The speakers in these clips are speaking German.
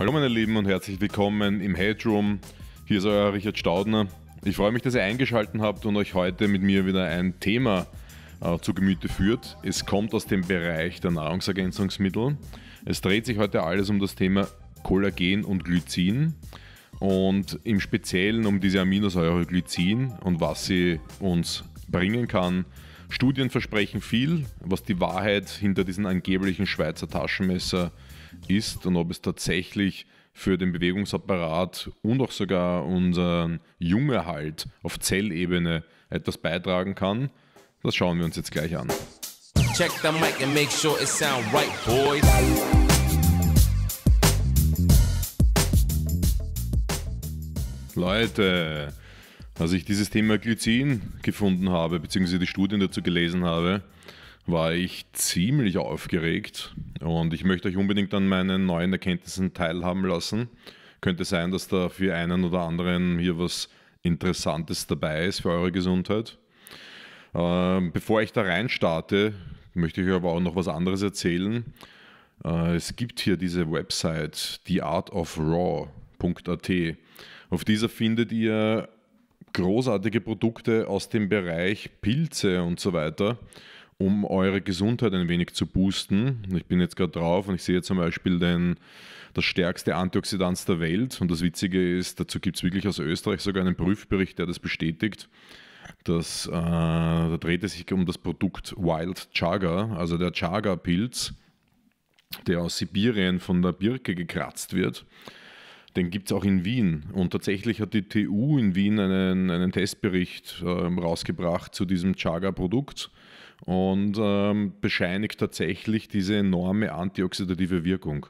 Hallo meine Lieben und herzlich willkommen im Headroom. Hier ist euer Richard Staudner. Ich freue mich, dass ihr eingeschaltet habt und euch heute mit mir wieder ein Thema äh, zu Gemüte führt. Es kommt aus dem Bereich der Nahrungsergänzungsmittel. Es dreht sich heute alles um das Thema Kollagen und Glycin und im Speziellen um diese Aminosäure Glycin und was sie uns bringen kann. Studien versprechen viel, was die Wahrheit hinter diesen angeblichen Schweizer Taschenmesser ist ist und ob es tatsächlich für den Bewegungsapparat und auch sogar unseren Jungerhalt auf Zellebene etwas beitragen kann. Das schauen wir uns jetzt gleich an. Check the mic and make sure it sound right, boys. Leute, als ich dieses Thema Glycin gefunden habe, beziehungsweise die Studien dazu gelesen habe, war ich ziemlich aufgeregt und ich möchte euch unbedingt an meinen neuen Erkenntnissen teilhaben lassen. Könnte sein, dass da für einen oder anderen hier was Interessantes dabei ist für eure Gesundheit. Ähm, bevor ich da rein starte, möchte ich euch aber auch noch was anderes erzählen. Äh, es gibt hier diese Website, theartofraw.at. Auf dieser findet ihr großartige Produkte aus dem Bereich Pilze und so weiter um eure Gesundheit ein wenig zu boosten. Ich bin jetzt gerade drauf und ich sehe zum Beispiel den, das stärkste Antioxidant der Welt. Und das Witzige ist, dazu gibt es wirklich aus Österreich sogar einen Prüfbericht, der das bestätigt. Das, äh, da dreht es sich um das Produkt Wild Chaga, also der Chaga-Pilz, der aus Sibirien von der Birke gekratzt wird. Den gibt es auch in Wien. Und tatsächlich hat die TU in Wien einen, einen Testbericht äh, rausgebracht zu diesem Chaga-Produkt und ähm, bescheinigt tatsächlich diese enorme antioxidative Wirkung.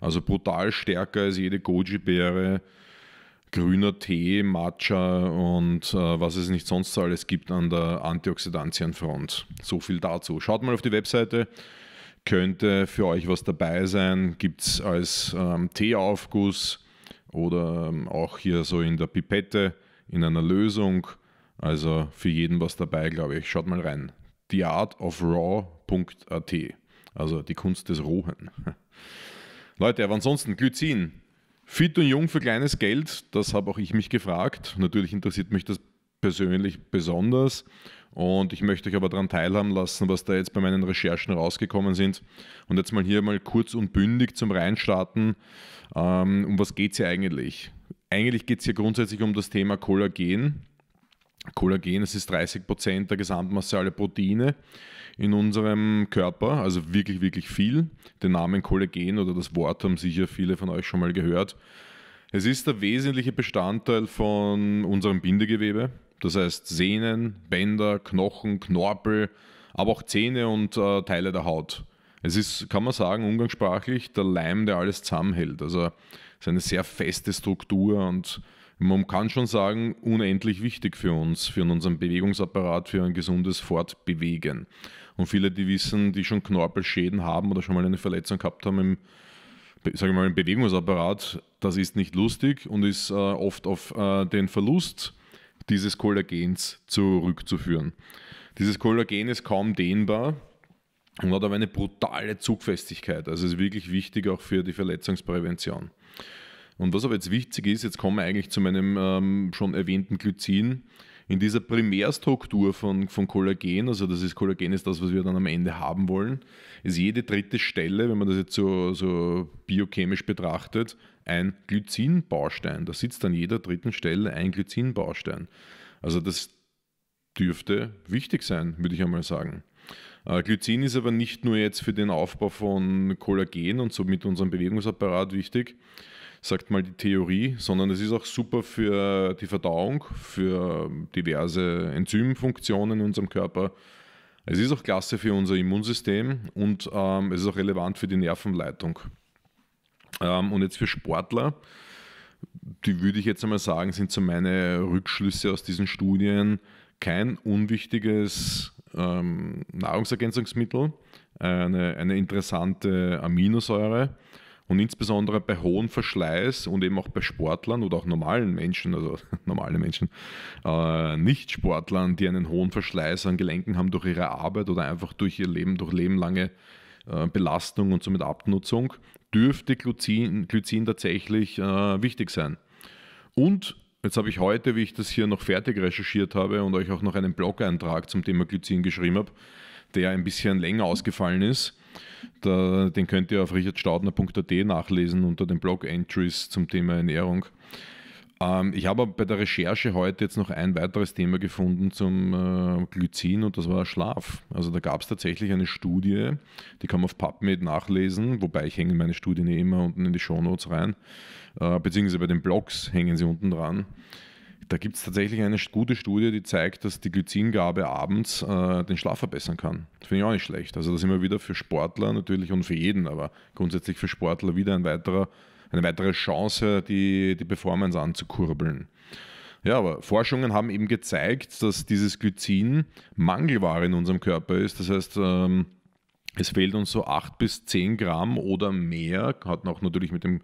Also brutal stärker als jede Goji-Beere, grüner Tee, Matcha und äh, was es nicht sonst alles gibt an der Antioxidantienfront. So viel dazu. Schaut mal auf die Webseite, könnte für euch was dabei sein. Gibt es als ähm, Teeaufguss oder ähm, auch hier so in der Pipette in einer Lösung. Also für jeden was dabei, glaube ich. Schaut mal rein theartofraw.at, also die Kunst des Rohen. Leute, aber ansonsten Glycin. Fit und jung für kleines Geld, das habe auch ich mich gefragt. Natürlich interessiert mich das persönlich besonders. Und ich möchte euch aber daran teilhaben lassen, was da jetzt bei meinen Recherchen rausgekommen sind. Und jetzt mal hier mal kurz und bündig zum Reinstarten. Ähm, um was geht es hier eigentlich? Eigentlich geht es hier grundsätzlich um das Thema Kollagen. Kollagen, es ist 30 Prozent der Gesamtmasse aller Proteine in unserem Körper, also wirklich, wirklich viel. Den Namen Kollagen oder das Wort haben sicher viele von euch schon mal gehört. Es ist der wesentliche Bestandteil von unserem Bindegewebe, das heißt Sehnen, Bänder, Knochen, Knorpel, aber auch Zähne und äh, Teile der Haut. Es ist, kann man sagen, umgangssprachlich der Leim, der alles zusammenhält. Also es ist eine sehr feste Struktur und man kann schon sagen, unendlich wichtig für uns, für unseren Bewegungsapparat, für ein gesundes Fortbewegen. Und viele, die wissen, die schon Knorpelschäden haben oder schon mal eine Verletzung gehabt haben im, sage mal, im Bewegungsapparat, das ist nicht lustig und ist äh, oft auf äh, den Verlust dieses Kollagens zurückzuführen. Dieses Kollagen ist kaum dehnbar und hat aber eine brutale Zugfestigkeit. Also ist wirklich wichtig auch für die Verletzungsprävention. Und was aber jetzt wichtig ist, jetzt kommen wir eigentlich zu meinem ähm, schon erwähnten Glycin. In dieser Primärstruktur von, von Kollagen, also das ist Kollagen ist das, was wir dann am Ende haben wollen, ist jede dritte Stelle, wenn man das jetzt so, so biochemisch betrachtet, ein Glycinbaustein. Da sitzt an jeder dritten Stelle ein Glycinbaustein. Also das dürfte wichtig sein, würde ich einmal sagen. Äh, Glycin ist aber nicht nur jetzt für den Aufbau von Kollagen und somit unserem Bewegungsapparat wichtig, sagt mal die Theorie, sondern es ist auch super für die Verdauung, für diverse Enzymfunktionen in unserem Körper. Es ist auch klasse für unser Immunsystem und ähm, es ist auch relevant für die Nervenleitung. Ähm, und jetzt für Sportler, die würde ich jetzt einmal sagen, sind so meine Rückschlüsse aus diesen Studien kein unwichtiges ähm, Nahrungsergänzungsmittel, eine, eine interessante Aminosäure und insbesondere bei hohem Verschleiß und eben auch bei Sportlern oder auch normalen Menschen, also normale Menschen, äh, Nicht-Sportlern, die einen hohen Verschleiß an Gelenken haben durch ihre Arbeit oder einfach durch ihr Leben, durch lebenlange äh, Belastung und somit Abnutzung, dürfte Glycin, Glycin tatsächlich äh, wichtig sein. Und Jetzt habe ich heute, wie ich das hier noch fertig recherchiert habe und euch auch noch einen Blog-Eintrag zum Thema Glycin geschrieben habe, der ein bisschen länger ausgefallen ist, da, den könnt ihr auf richardstaudner.at nachlesen unter den Blog-Entries zum Thema Ernährung. Ähm, ich habe bei der Recherche heute jetzt noch ein weiteres Thema gefunden zum äh, Glycin und das war Schlaf. Also da gab es tatsächlich eine Studie, die kann man auf PubMed nachlesen, wobei ich hänge meine Studien eh immer unten in die Shownotes rein, äh, beziehungsweise bei den Blogs hängen sie unten dran. Da gibt es tatsächlich eine gute Studie, die zeigt, dass die Glycingabe abends äh, den Schlaf verbessern kann. Das finde ich auch nicht schlecht. Also das immer wieder für Sportler natürlich und für jeden, aber grundsätzlich für Sportler wieder ein weiterer, eine weitere Chance, die, die Performance anzukurbeln. Ja, aber Forschungen haben eben gezeigt, dass dieses Glycin Mangelware in unserem Körper ist. Das heißt, ähm, es fehlt uns so 8 bis 10 Gramm oder mehr, hat auch natürlich mit dem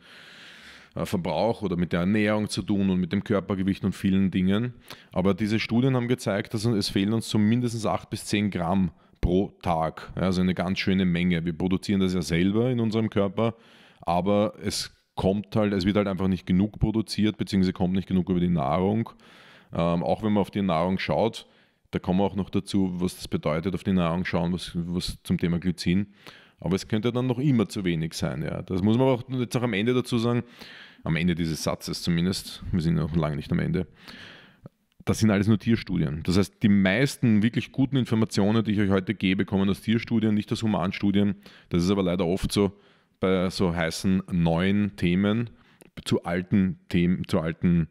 äh, Verbrauch oder mit der Ernährung zu tun und mit dem Körpergewicht und vielen Dingen. Aber diese Studien haben gezeigt, dass es fehlen uns zumindest so 8 bis 10 Gramm pro Tag. Also eine ganz schöne Menge. Wir produzieren das ja selber in unserem Körper, aber es kommt halt, es wird halt einfach nicht genug produziert, beziehungsweise kommt nicht genug über die Nahrung. Ähm, auch wenn man auf die Nahrung schaut, da kommen wir auch noch dazu, was das bedeutet, auf die Nahrung schauen, was, was zum Thema Glycin. Aber es könnte dann noch immer zu wenig sein. Ja. Das muss man auch jetzt auch am Ende dazu sagen, am Ende dieses Satzes zumindest, wir sind noch lange nicht am Ende. Das sind alles nur Tierstudien. Das heißt, die meisten wirklich guten Informationen, die ich euch heute gebe, kommen aus Tierstudien, nicht aus Humanstudien. Das ist aber leider oft so bei so heißen neuen Themen zu alten Themen, zu alten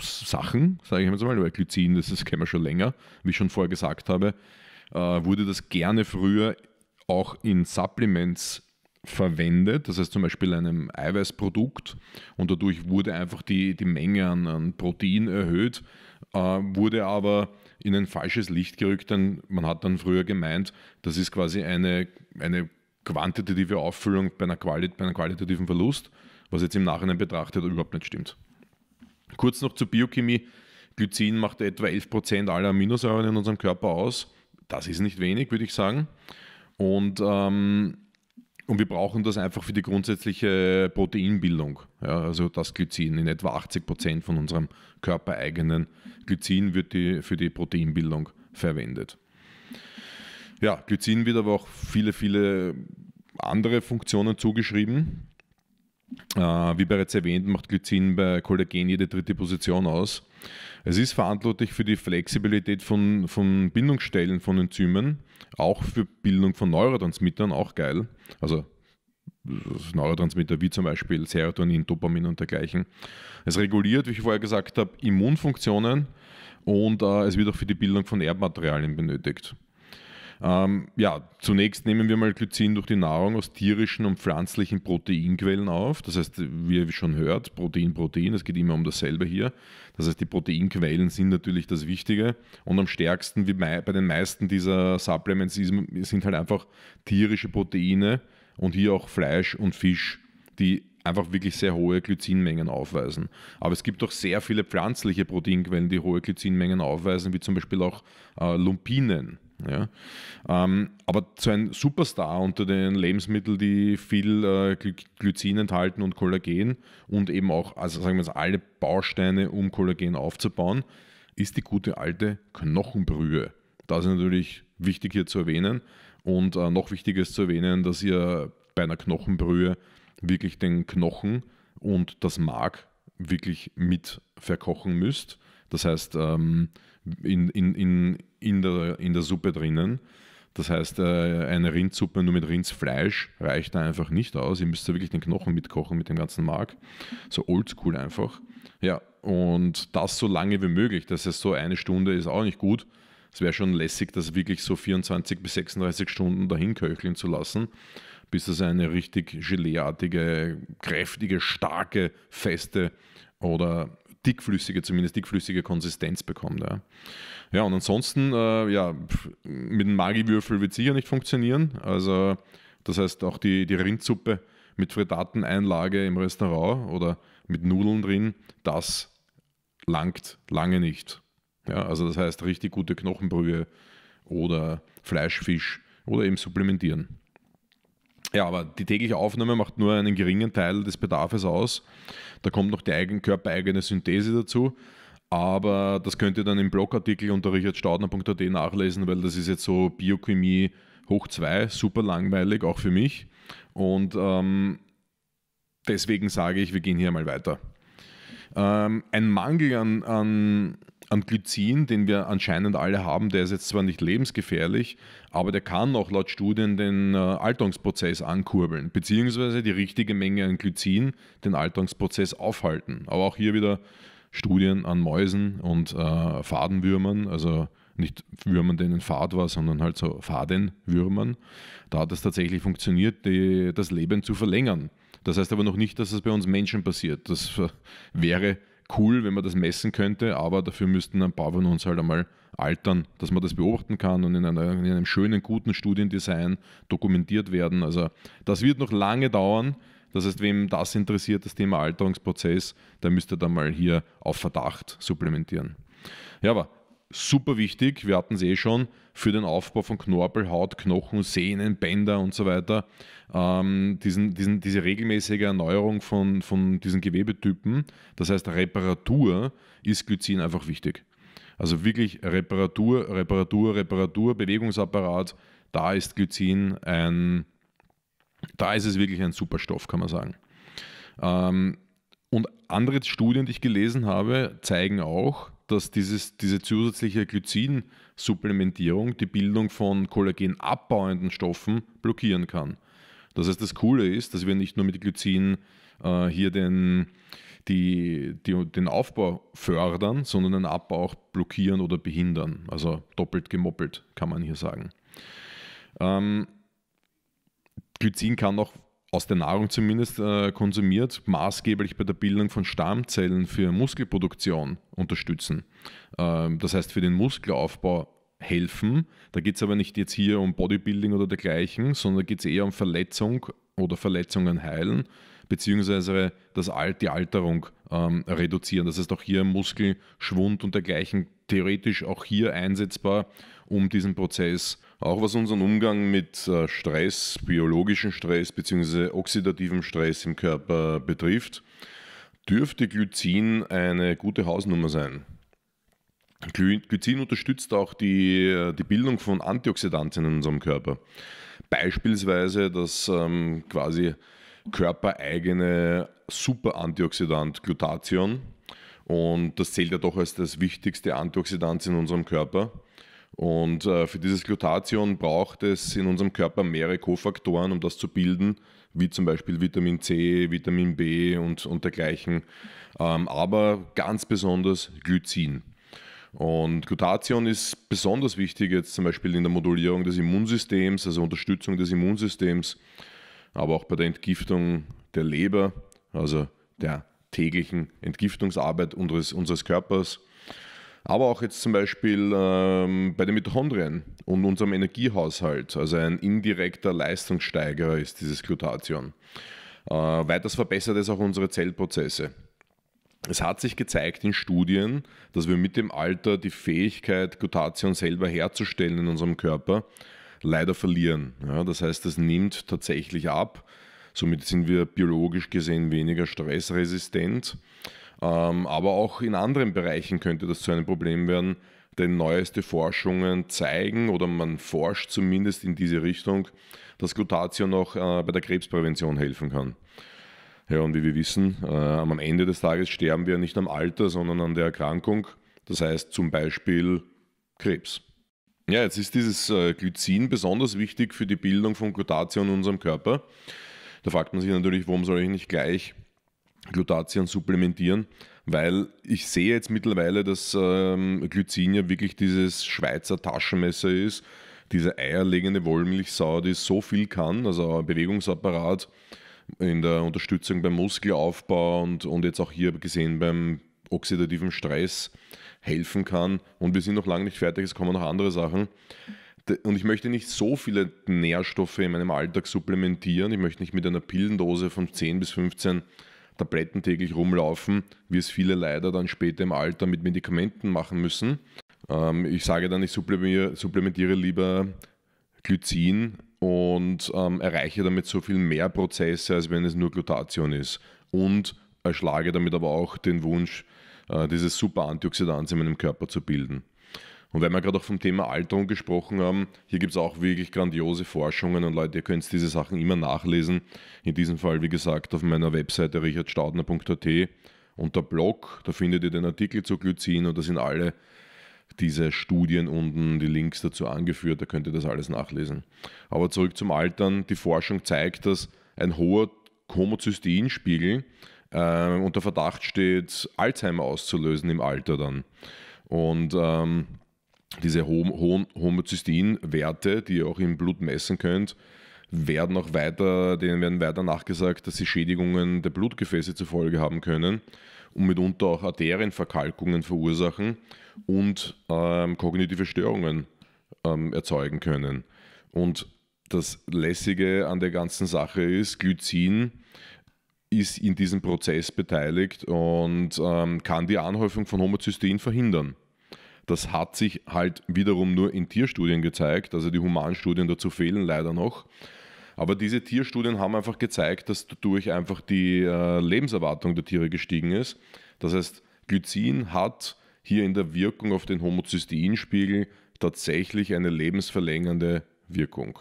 Sachen, sage ich jetzt mal, weil Glycin, das, das kennen wir schon länger, wie ich schon vorher gesagt habe, äh, wurde das gerne früher auch in Supplements verwendet, das heißt zum Beispiel einem Eiweißprodukt und dadurch wurde einfach die, die Menge an, an Protein erhöht, äh, wurde aber in ein falsches Licht gerückt, denn man hat dann früher gemeint, das ist quasi eine, eine quantitative Auffüllung bei, einer Quali bei einem qualitativen Verlust, was jetzt im Nachhinein betrachtet überhaupt nicht stimmt. Kurz noch zur Biochemie. Glycin macht etwa 11% aller Aminosäuren in unserem Körper aus. Das ist nicht wenig, würde ich sagen. Und, ähm, und wir brauchen das einfach für die grundsätzliche Proteinbildung. Ja, also das Glycin in etwa 80 Prozent von unserem körpereigenen Glycin wird die, für die Proteinbildung verwendet. Ja, Glycin wird aber auch viele, viele andere Funktionen zugeschrieben. Äh, wie bereits erwähnt, macht Glycin bei Kollagen jede dritte Position aus. Es ist verantwortlich für die Flexibilität von, von Bindungsstellen von Enzymen, auch für Bildung von Neurotransmittern, auch geil. Also Neurotransmitter wie zum Beispiel Serotonin, Dopamin und dergleichen. Es reguliert, wie ich vorher gesagt habe, Immunfunktionen und äh, es wird auch für die Bildung von Erbmaterialien benötigt. Ähm, ja, zunächst nehmen wir mal Glycin durch die Nahrung aus tierischen und pflanzlichen Proteinquellen auf. Das heißt, wie ihr schon hört, Protein, Protein, es geht immer um dasselbe hier. Das heißt, die Proteinquellen sind natürlich das Wichtige und am stärksten, wie bei den meisten dieser Supplements, sind halt einfach tierische Proteine und hier auch Fleisch und Fisch, die einfach wirklich sehr hohe Glycinmengen aufweisen. Aber es gibt auch sehr viele pflanzliche Proteinquellen, die hohe Glycinmengen aufweisen, wie zum Beispiel auch äh, Lumpinen. Ja. Ähm, aber so ein Superstar unter den Lebensmitteln, die viel äh, Glycin enthalten und Kollagen und eben auch, also sagen wir jetzt, alle Bausteine, um Kollagen aufzubauen, ist die gute alte Knochenbrühe. Das ist natürlich wichtig hier zu erwähnen. Und äh, noch wichtiger ist zu erwähnen, dass ihr bei einer Knochenbrühe wirklich den Knochen und das Mark wirklich mit verkochen müsst das heißt, ähm, in, in, in, in, der, in der Suppe drinnen. Das heißt, äh, eine Rindsuppe nur mit Rindsfleisch reicht da einfach nicht aus. Ihr müsst da wirklich den Knochen mitkochen mit dem ganzen Mark. So oldschool einfach. Ja, und das so lange wie möglich. Das heißt, so eine Stunde ist auch nicht gut. Es wäre schon lässig, das wirklich so 24 bis 36 Stunden dahin köcheln zu lassen, bis das eine richtig geleeartige, kräftige, starke, feste oder dickflüssige, zumindest dickflüssige Konsistenz bekommt. Ja, ja und ansonsten, äh, ja, mit dem Magiwürfel wird sicher nicht funktionieren. Also, das heißt, auch die, die Rindsuppe mit Frittateneinlage im Restaurant oder mit Nudeln drin, das langt lange nicht. Ja, also das heißt, richtig gute Knochenbrühe oder Fleischfisch oder eben supplementieren. Ja, aber die tägliche Aufnahme macht nur einen geringen Teil des Bedarfs aus. Da kommt noch die eigen, körpereigene Synthese dazu. Aber das könnt ihr dann im Blogartikel unter richardstaudner.at nachlesen, weil das ist jetzt so Biochemie hoch 2, super langweilig, auch für mich. Und ähm, deswegen sage ich, wir gehen hier mal weiter. Ähm, ein Mangel an, an, an Glycin, den wir anscheinend alle haben, der ist jetzt zwar nicht lebensgefährlich, aber der kann auch laut Studien den äh, Alterungsprozess ankurbeln, beziehungsweise die richtige Menge an Glycin den Alterungsprozess aufhalten. Aber auch hier wieder Studien an Mäusen und äh, Fadenwürmern, also nicht Würmern, denen Fad war, sondern halt so Fadenwürmern. Da hat es tatsächlich funktioniert, die, das Leben zu verlängern. Das heißt aber noch nicht, dass es das bei uns Menschen passiert. Das äh, wäre cool, wenn man das messen könnte, aber dafür müssten ein paar von uns halt einmal altern, dass man das beobachten kann und in, einer, in einem schönen, guten Studiendesign dokumentiert werden. Also das wird noch lange dauern. Das heißt, wem das interessiert, das Thema Alterungsprozess, der müsste dann mal hier auf Verdacht supplementieren. Ja, aber super wichtig, wir hatten es eh schon, für den Aufbau von Knorpel, Haut, Knochen, Sehnen, Bänder und so weiter. Ähm, diesen, diesen, diese regelmäßige Erneuerung von, von diesen Gewebetypen, das heißt Reparatur, ist Glycin einfach wichtig. Also wirklich Reparatur, Reparatur, Reparatur, Bewegungsapparat, da ist Glycin ein, da ist es wirklich ein Superstoff, kann man sagen. Ähm, und andere Studien, die ich gelesen habe, zeigen auch, dass dieses, diese zusätzliche Glycinsupplementierung die Bildung von kollagenabbauenden Stoffen blockieren kann. Das heißt, das Coole ist, dass wir nicht nur mit Glycin äh, hier den, die, die, den Aufbau fördern, sondern den Abbau auch blockieren oder behindern. Also doppelt gemoppelt, kann man hier sagen. Ähm, Glycin kann auch aus der Nahrung zumindest äh, konsumiert, maßgeblich bei der Bildung von Stammzellen für Muskelproduktion unterstützen. Ähm, das heißt, für den Muskelaufbau helfen. Da geht es aber nicht jetzt hier um Bodybuilding oder dergleichen, sondern geht es eher um Verletzung oder Verletzungen heilen, beziehungsweise das Alt, die Alterung ähm, reduzieren. Das heißt auch hier Muskelschwund und dergleichen theoretisch auch hier einsetzbar, um diesen Prozess zu auch was unseren Umgang mit äh, Stress, biologischen Stress bzw. oxidativem Stress im Körper betrifft, dürfte Glycin eine gute Hausnummer sein. Glycin unterstützt auch die, äh, die Bildung von Antioxidantien in unserem Körper. Beispielsweise das ähm, quasi körpereigene Superantioxidant Glutathion. Und das zählt ja doch als das wichtigste Antioxidant in unserem Körper. Und äh, für dieses Glutathion braucht es in unserem Körper mehrere Kofaktoren, um das zu bilden, wie zum Beispiel Vitamin C, Vitamin B und, und dergleichen, ähm, aber ganz besonders Glycin. Und Glutathion ist besonders wichtig jetzt zum Beispiel in der Modulierung des Immunsystems, also Unterstützung des Immunsystems, aber auch bei der Entgiftung der Leber, also der täglichen Entgiftungsarbeit unseres, unseres Körpers aber auch jetzt zum Beispiel ähm, bei den Mitochondrien und unserem Energiehaushalt. Also ein indirekter Leistungssteigerer ist dieses Glutathion. Äh, weiters verbessert es auch unsere Zellprozesse. Es hat sich gezeigt in Studien, dass wir mit dem Alter die Fähigkeit, Glutathion selber herzustellen in unserem Körper, leider verlieren. Ja, das heißt, es nimmt tatsächlich ab. Somit sind wir biologisch gesehen weniger stressresistent. Ähm, aber auch in anderen Bereichen könnte das zu einem Problem werden, denn neueste Forschungen zeigen oder man forscht zumindest in diese Richtung, dass Glutathion auch äh, bei der Krebsprävention helfen kann. Ja, und wie wir wissen, äh, am Ende des Tages sterben wir nicht am Alter, sondern an der Erkrankung. Das heißt zum Beispiel Krebs. Ja, jetzt ist dieses äh, Glycin besonders wichtig für die Bildung von Glutathion in unserem Körper. Da fragt man sich natürlich, warum soll ich nicht gleich Glutathion supplementieren, weil ich sehe jetzt mittlerweile, dass ähm, Glycin ja wirklich dieses Schweizer Taschenmesser ist, diese eierlegende Wollmilchsau, die so viel kann, also ein Bewegungsapparat in der Unterstützung beim Muskelaufbau und, und jetzt auch hier gesehen beim oxidativen Stress helfen kann. Und wir sind noch lange nicht fertig, es kommen noch andere Sachen. Und ich möchte nicht so viele Nährstoffe in meinem Alltag supplementieren. Ich möchte nicht mit einer Pillendose von 10 bis 15 Tabletten täglich rumlaufen, wie es viele leider dann später im Alter mit Medikamenten machen müssen. Ähm, ich sage dann, ich supplementiere, lieber Glycin und ähm, erreiche damit so viel mehr Prozesse, als wenn es nur Glutation ist. Und erschlage damit aber auch den Wunsch, äh, dieses super Antioxidant in meinem Körper zu bilden. Und wenn wir gerade auch vom Thema Alterung gesprochen haben, hier gibt es auch wirklich grandiose Forschungen und Leute, ihr könnt diese Sachen immer nachlesen. In diesem Fall, wie gesagt, auf meiner Webseite richardstaudner.at unter Blog, da findet ihr den Artikel zu Glycin und da sind alle diese Studien unten, die Links dazu angeführt, da könnt ihr das alles nachlesen. Aber zurück zum Altern, die Forschung zeigt, dass ein hoher Homozysteinspiegel äh, unter Verdacht steht, Alzheimer auszulösen im Alter dann. Und ähm, diese hohen, hohen homozystein die ihr auch im Blut messen könnt, werden auch weiter, denen werden weiter nachgesagt, dass sie Schädigungen der Blutgefäße zur Folge haben können und mitunter auch Arterienverkalkungen verursachen und ähm, kognitive Störungen ähm, erzeugen können. Und das Lässige an der ganzen Sache ist, Glycin ist in diesem Prozess beteiligt und ähm, kann die Anhäufung von Homozystein verhindern. Das hat sich halt wiederum nur in Tierstudien gezeigt, also die Humanstudien dazu fehlen leider noch. Aber diese Tierstudien haben einfach gezeigt, dass dadurch einfach die äh, Lebenserwartung der Tiere gestiegen ist. Das heißt, Glycin hat hier in der Wirkung auf den Homozysteinspiegel tatsächlich eine lebensverlängernde Wirkung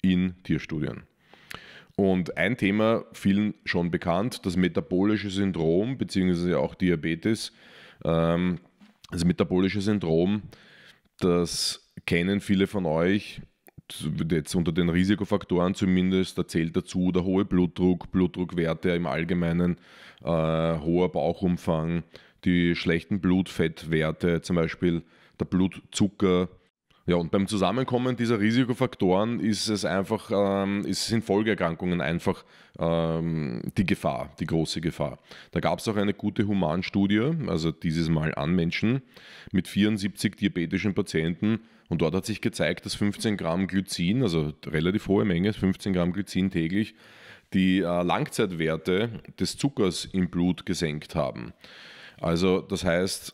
in Tierstudien. Und ein Thema, vielen schon bekannt, das metabolische Syndrom bzw. auch Diabetes. Ähm, das also metabolische Syndrom, das kennen viele von euch, jetzt unter den Risikofaktoren zumindest, da zählt dazu der hohe Blutdruck, Blutdruckwerte im Allgemeinen, äh, hoher Bauchumfang, die schlechten Blutfettwerte, zum Beispiel der Blutzucker, ja, und beim Zusammenkommen dieser Risikofaktoren ist es einfach, ähm, sind Folgeerkrankungen einfach ähm, die Gefahr, die große Gefahr. Da gab es auch eine gute Humanstudie, also dieses Mal an Menschen, mit 74 diabetischen Patienten. Und dort hat sich gezeigt, dass 15 Gramm Glycin, also relativ hohe Menge, 15 Gramm Glycin täglich, die äh, Langzeitwerte des Zuckers im Blut gesenkt haben. Also das heißt,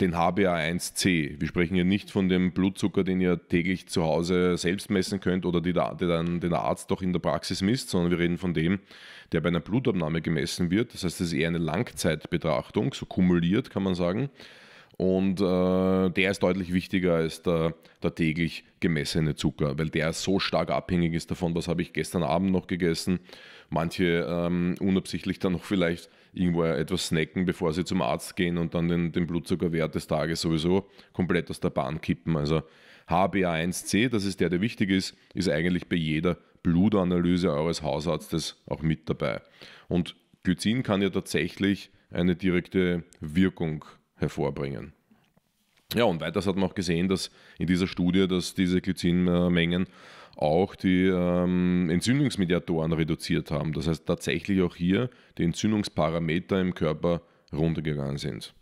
den HbA1c. Wir sprechen hier nicht von dem Blutzucker, den ihr täglich zu Hause selbst messen könnt oder die, der, den der Arzt doch in der Praxis misst, sondern wir reden von dem, der bei einer Blutabnahme gemessen wird. Das heißt, das ist eher eine Langzeitbetrachtung, so kumuliert kann man sagen. Und äh, der ist deutlich wichtiger als der, der täglich gemessene Zucker, weil der so stark abhängig ist davon, was habe ich gestern Abend noch gegessen. Manche ähm, unabsichtlich dann noch vielleicht irgendwo etwas snacken, bevor sie zum Arzt gehen und dann den, den Blutzuckerwert des Tages sowieso komplett aus der Bahn kippen. Also HbA1c, das ist der, der wichtig ist, ist eigentlich bei jeder Blutanalyse eures Hausarztes auch mit dabei. Und Glycin kann ja tatsächlich eine direkte Wirkung hervorbringen. Ja, und weiters hat man auch gesehen, dass in dieser Studie, dass diese Glycinmengen auch die ähm, Entzündungsmediatoren reduziert haben. Das heißt tatsächlich auch hier die Entzündungsparameter im Körper runtergegangen sind.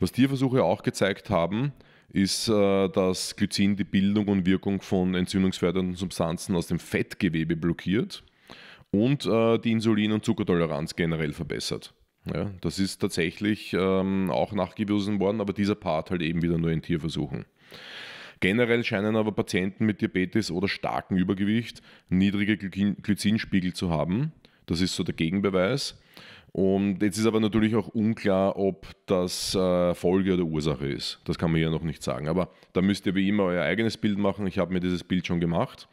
Was Tierversuche auch gezeigt haben, ist, äh, dass Glycin die Bildung und Wirkung von entzündungsfördernden Substanzen aus dem Fettgewebe blockiert und äh, die Insulin- und Zuckertoleranz generell verbessert. Ja, das ist tatsächlich ähm, auch nachgewiesen worden, aber dieser Part halt eben wieder nur in Tierversuchen. Generell scheinen aber Patienten mit Diabetes oder starkem Übergewicht niedrige Glycinspiegel zu haben. Das ist so der Gegenbeweis. Und jetzt ist aber natürlich auch unklar, ob das äh, Folge oder Ursache ist. Das kann man ja noch nicht sagen. Aber da müsst ihr wie immer euer eigenes Bild machen. Ich habe mir dieses Bild schon gemacht.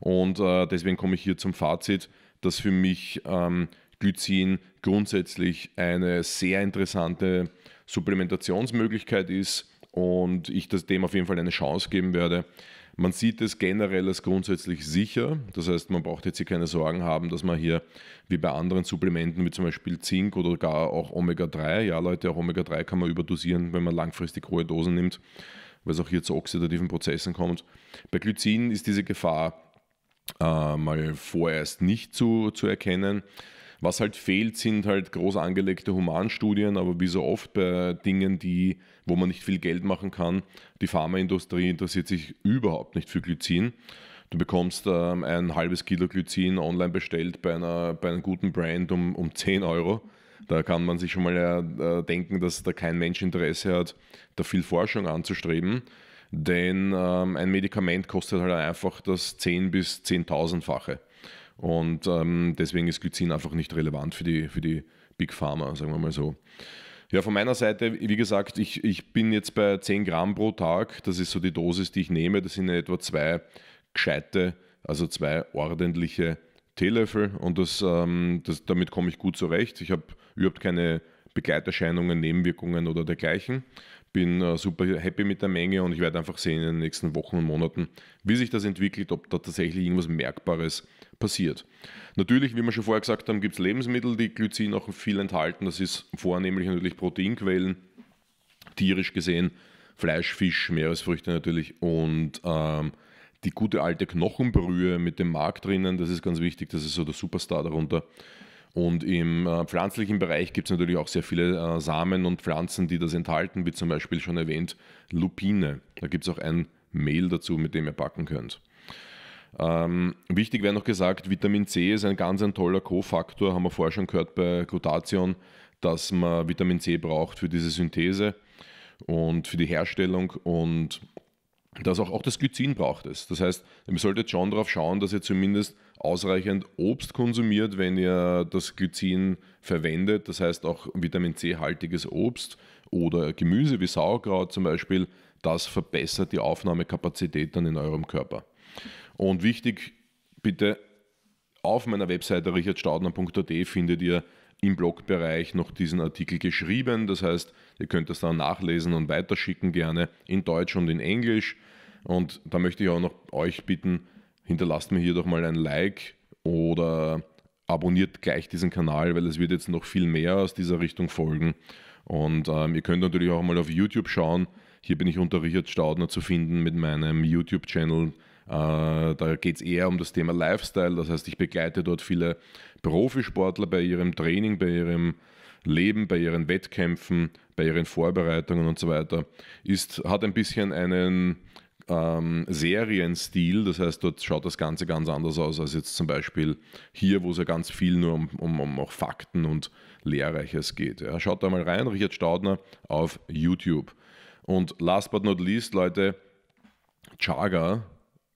Und äh, deswegen komme ich hier zum Fazit, dass für mich ähm, Glycin grundsätzlich eine sehr interessante Supplementationsmöglichkeit ist und ich das dem auf jeden Fall eine Chance geben werde. Man sieht es generell als grundsätzlich sicher. Das heißt, man braucht jetzt hier keine Sorgen haben, dass man hier wie bei anderen Supplementen wie zum Beispiel Zink oder gar auch Omega-3, ja Leute, auch Omega-3 kann man überdosieren, wenn man langfristig hohe Dosen nimmt, weil es auch hier zu oxidativen Prozessen kommt. Bei Glycin ist diese Gefahr äh, mal vorerst nicht zu, zu erkennen. Was halt fehlt, sind halt groß angelegte Humanstudien, aber wie so oft bei Dingen, die, wo man nicht viel Geld machen kann, die Pharmaindustrie interessiert sich überhaupt nicht für Glycin. Du bekommst ähm, ein halbes Kilo Glycin online bestellt bei, einer, bei einem guten Brand um, um 10 Euro. Da kann man sich schon mal äh, äh, denken, dass da kein Mensch Interesse hat, da viel Forschung anzustreben. Denn ähm, ein Medikament kostet halt einfach das 10 bis 10.000-fache. 10 und ähm, deswegen ist Glycin einfach nicht relevant für die, für die Big Pharma, sagen wir mal so. Ja, von meiner Seite, wie gesagt, ich, ich bin jetzt bei 10 Gramm pro Tag. Das ist so die Dosis, die ich nehme. Das sind etwa zwei gescheite, also zwei ordentliche Teelöffel. Und das, ähm, das, damit komme ich gut zurecht. Ich habe überhaupt keine Begleiterscheinungen, Nebenwirkungen oder dergleichen bin äh, super happy mit der Menge und ich werde einfach sehen in den nächsten Wochen und Monaten, wie sich das entwickelt, ob da tatsächlich irgendwas Merkbares passiert. Natürlich, wie wir schon vorher gesagt haben, gibt es Lebensmittel, die Glycin auch viel enthalten. Das ist vornehmlich natürlich Proteinquellen, tierisch gesehen, Fleisch, Fisch, Meeresfrüchte natürlich und ähm, die gute alte Knochenbrühe mit dem Mark drinnen. Das ist ganz wichtig, das ist so der Superstar darunter. Und im äh, pflanzlichen Bereich gibt es natürlich auch sehr viele äh, Samen und Pflanzen, die das enthalten, wie zum Beispiel schon erwähnt Lupine. Da gibt es auch ein Mehl dazu, mit dem ihr backen könnt. Ähm, wichtig wäre noch gesagt, Vitamin C ist ein ganz ein toller Co-Faktor, haben wir vorher schon gehört bei Glutation, dass man Vitamin C braucht für diese Synthese und für die Herstellung und dass auch, auch das Glycin braucht es. Das heißt, ihr solltet schon darauf schauen, dass ihr zumindest ausreichend Obst konsumiert, wenn ihr das Glycin verwendet. Das heißt auch Vitamin C-haltiges Obst oder Gemüse wie Sauerkraut zum Beispiel. Das verbessert die Aufnahmekapazität dann in eurem Körper. Und wichtig, bitte auf meiner Webseite richardstaudner.at findet ihr im Blogbereich noch diesen Artikel geschrieben. Das heißt, Ihr könnt das dann nachlesen und weiterschicken gerne in Deutsch und in Englisch. Und da möchte ich auch noch euch bitten, hinterlasst mir hier doch mal ein Like oder abonniert gleich diesen Kanal, weil es wird jetzt noch viel mehr aus dieser Richtung folgen. Und ähm, ihr könnt natürlich auch mal auf YouTube schauen. Hier bin ich unter Richard Staudner zu finden mit meinem YouTube-Channel. Äh, da geht es eher um das Thema Lifestyle. Das heißt, ich begleite dort viele Profisportler bei ihrem Training, bei ihrem Leben, bei ihren Wettkämpfen, bei ihren Vorbereitungen und so weiter, ist, hat ein bisschen einen ähm, Serienstil. Das heißt, dort schaut das Ganze ganz anders aus als jetzt zum Beispiel hier, wo es ja ganz viel nur um, um, um auch Fakten und Lehrreiches geht. Ja. Schaut da mal rein, Richard Staudner auf YouTube. Und last but not least, Leute, Chaga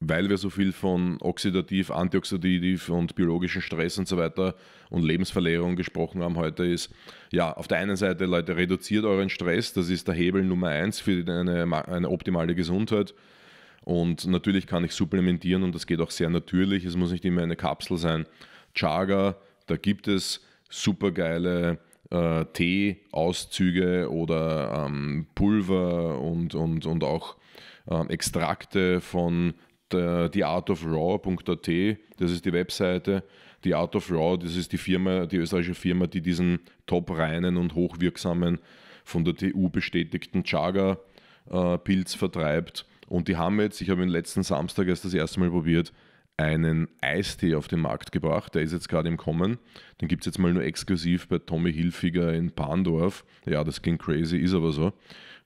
weil wir so viel von oxidativ, antioxidativ und biologischen Stress und so weiter und Lebensverlängerung gesprochen haben heute, ist, ja, auf der einen Seite, Leute, reduziert euren Stress, das ist der Hebel Nummer eins für eine, eine optimale Gesundheit. Und natürlich kann ich supplementieren und das geht auch sehr natürlich, es muss nicht immer eine Kapsel sein. Chaga, da gibt es supergeile äh, Tee-Auszüge oder ähm, Pulver und, und, und auch ähm, Extrakte von der, äh, die Art of Raw.at, das ist die Webseite. Die Art of Raw, das ist die Firma, die österreichische Firma, die diesen top-reinen und hochwirksamen, von der TU bestätigten Chaga-Pilz äh, vertreibt. Und die haben jetzt, ich habe ihn letzten Samstag erst das erste Mal probiert, einen Eistee auf den Markt gebracht. Der ist jetzt gerade im Kommen. Den gibt es jetzt mal nur exklusiv bei Tommy Hilfiger in Pandorf. Ja, das klingt crazy, ist aber so.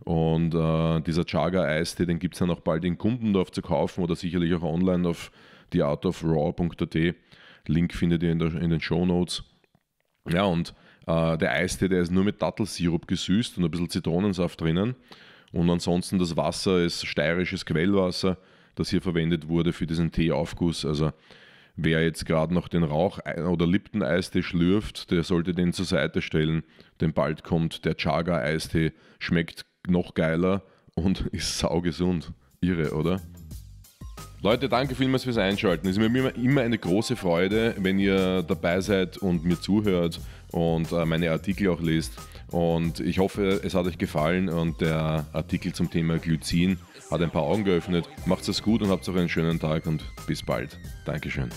Und äh, dieser Chaga Eistee, den gibt es dann auch bald in Kundendorf zu kaufen oder sicherlich auch online auf theartofraw.at. Link findet ihr in, der, in den Show Notes. Ja, und äh, der Eistee, der ist nur mit Dattelsirup gesüßt und ein bisschen Zitronensaft drinnen. Und ansonsten das Wasser ist steirisches Quellwasser, das hier verwendet wurde für diesen Teeaufguss. Also wer jetzt gerade noch den Rauch- oder Lipton-Eistee schlürft, der sollte den zur Seite stellen, denn bald kommt der Chaga-Eistee. Schmeckt noch geiler und ist saugesund. Irre, oder? Leute, danke vielmals fürs Einschalten. Es ist mir immer eine große Freude, wenn ihr dabei seid und mir zuhört und äh, meine Artikel auch lest. Und ich hoffe, es hat euch gefallen und der Artikel zum Thema Glycin hat ein paar Augen geöffnet. Macht es gut und habt auch einen schönen Tag und bis bald. Dankeschön.